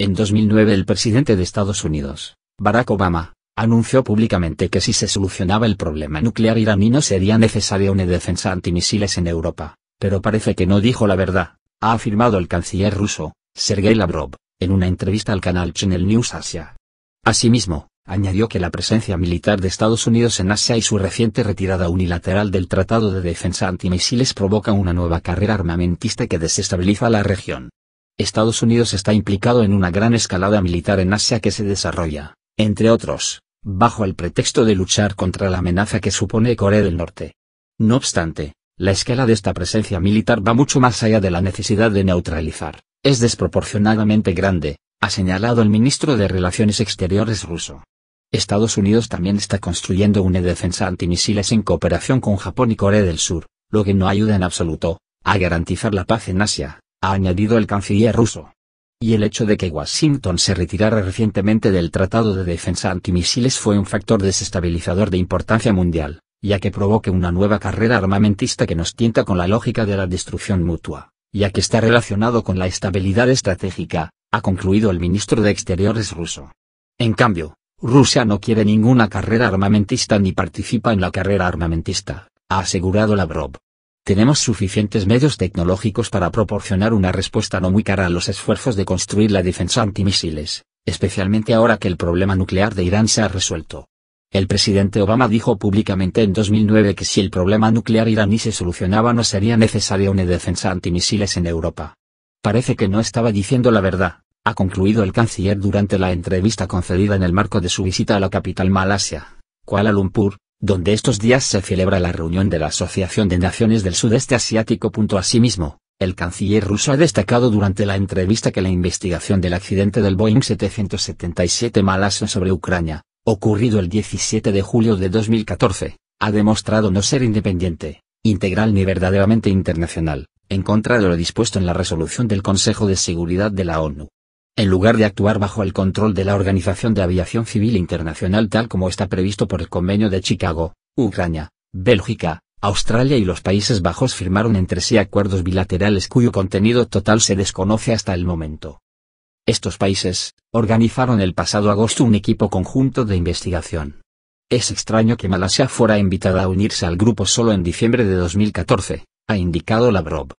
En 2009 el presidente de Estados Unidos, Barack Obama, anunció públicamente que si se solucionaba el problema nuclear iraní no sería necesaria una defensa antimisiles en Europa, pero parece que no dijo la verdad, ha afirmado el canciller ruso, Sergei Lavrov, en una entrevista al canal Channel News Asia. Asimismo, añadió que la presencia militar de Estados Unidos en Asia y su reciente retirada unilateral del Tratado de Defensa Antimisiles provoca una nueva carrera armamentista que desestabiliza la región. Estados Unidos está implicado en una gran escalada militar en Asia que se desarrolla, entre otros, bajo el pretexto de luchar contra la amenaza que supone Corea del Norte. No obstante, la escala de esta presencia militar va mucho más allá de la necesidad de neutralizar, es desproporcionadamente grande, ha señalado el ministro de Relaciones Exteriores ruso. Estados Unidos también está construyendo una defensa antimisiles en cooperación con Japón y Corea del Sur, lo que no ayuda en absoluto, a garantizar la paz en Asia ha añadido el canciller ruso. Y el hecho de que Washington se retirara recientemente del Tratado de Defensa Antimisiles fue un factor desestabilizador de importancia mundial, ya que provoque una nueva carrera armamentista que nos tienta con la lógica de la destrucción mutua, ya que está relacionado con la estabilidad estratégica, ha concluido el ministro de Exteriores ruso. En cambio, Rusia no quiere ninguna carrera armamentista ni participa en la carrera armamentista, ha asegurado Lavrov tenemos suficientes medios tecnológicos para proporcionar una respuesta no muy cara a los esfuerzos de construir la defensa antimisiles, especialmente ahora que el problema nuclear de Irán se ha resuelto. El presidente Obama dijo públicamente en 2009 que si el problema nuclear iraní se solucionaba no sería necesaria una defensa antimisiles en Europa. Parece que no estaba diciendo la verdad, ha concluido el canciller durante la entrevista concedida en el marco de su visita a la capital Malasia, Kuala Lumpur, donde estos días se celebra la reunión de la Asociación de Naciones del Sudeste Asiático. Asimismo, el canciller ruso ha destacado durante la entrevista que la investigación del accidente del Boeing 777 malasia sobre Ucrania, ocurrido el 17 de julio de 2014, ha demostrado no ser independiente, integral ni verdaderamente internacional, en contra de lo dispuesto en la resolución del Consejo de Seguridad de la ONU en lugar de actuar bajo el control de la Organización de Aviación Civil Internacional tal como está previsto por el Convenio de Chicago, Ucrania, Bélgica, Australia y los Países Bajos firmaron entre sí acuerdos bilaterales cuyo contenido total se desconoce hasta el momento. Estos países, organizaron el pasado agosto un equipo conjunto de investigación. Es extraño que Malasia fuera invitada a unirse al grupo solo en diciembre de 2014, ha indicado Lavrov.